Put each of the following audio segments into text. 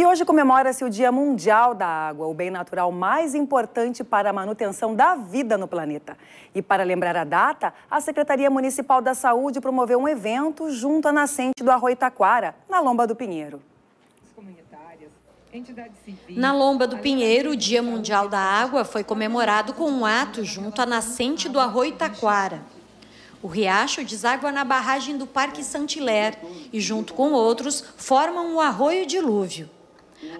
E hoje comemora-se o Dia Mundial da Água, o bem natural mais importante para a manutenção da vida no planeta. E para lembrar a data, a Secretaria Municipal da Saúde promoveu um evento junto à nascente do Arroio Taquara, na Lomba do Pinheiro. Na Lomba do Pinheiro, o Dia Mundial da Água foi comemorado com um ato junto à nascente do Arroio Taquara. O riacho deságua na barragem do Parque Santiler e, junto com outros, formam o Arroio Dilúvio.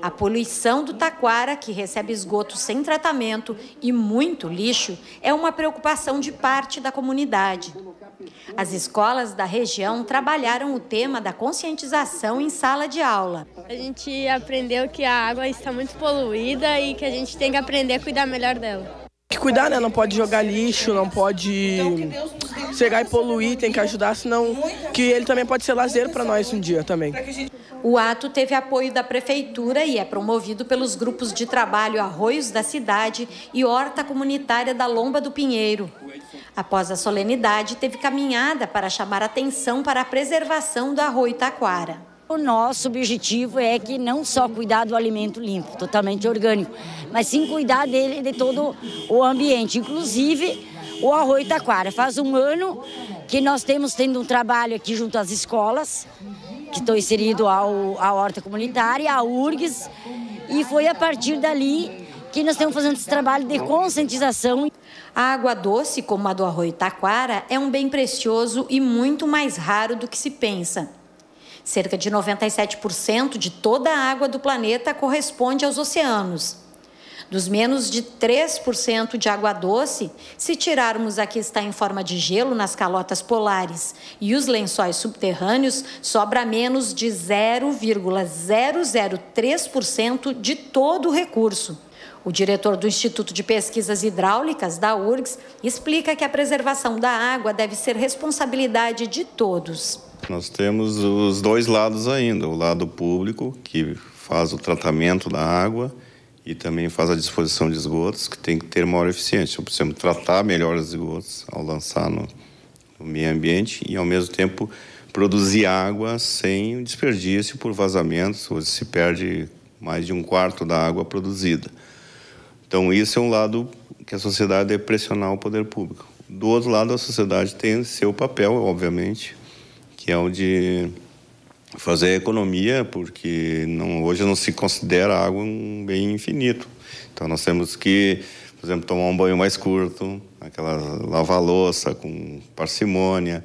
A poluição do taquara, que recebe esgoto sem tratamento e muito lixo, é uma preocupação de parte da comunidade. As escolas da região trabalharam o tema da conscientização em sala de aula. A gente aprendeu que a água está muito poluída e que a gente tem que aprender a cuidar melhor dela. Tem que cuidar, né? Não pode jogar lixo, não pode chegar e poluir, tem que ajudar, senão que ele também pode ser lazer para nós um dia também. O ato teve apoio da Prefeitura e é promovido pelos grupos de trabalho Arroios da Cidade e Horta Comunitária da Lomba do Pinheiro. Após a solenidade, teve caminhada para chamar atenção para a preservação do arroio taquara. O nosso objetivo é que não só cuidar do alimento limpo, totalmente orgânico, mas sim cuidar dele de todo o ambiente, inclusive o arroio taquara. Faz um ano que nós temos tendo um trabalho aqui junto às escolas, que estou inserido ao, à horta comunitária, à URGS, e foi a partir dali que nós estamos fazendo esse trabalho de conscientização. A água doce, como a do Arroio Taquara, é um bem precioso e muito mais raro do que se pensa. Cerca de 97% de toda a água do planeta corresponde aos oceanos dos menos de 3% de água doce, se tirarmos a que está em forma de gelo nas calotas polares e os lençóis subterrâneos, sobra menos de 0,003% de todo o recurso. O diretor do Instituto de Pesquisas Hidráulicas da URGS explica que a preservação da água deve ser responsabilidade de todos. Nós temos os dois lados ainda, o lado público que faz o tratamento da água e também faz a disposição de esgotos, que tem que ter maior eficiência. Precisamos tratar melhor os esgotos ao lançar no, no meio ambiente e, ao mesmo tempo, produzir água sem desperdício por vazamentos. Hoje se perde mais de um quarto da água produzida. Então, isso é um lado que a sociedade deve pressionar o poder público. Do outro lado, a sociedade tem seu papel, obviamente, que é o de fazer economia, porque não, hoje não se considera água um bem infinito. Então nós temos que, por exemplo, tomar um banho mais curto, aquela lavar louça com parcimônia.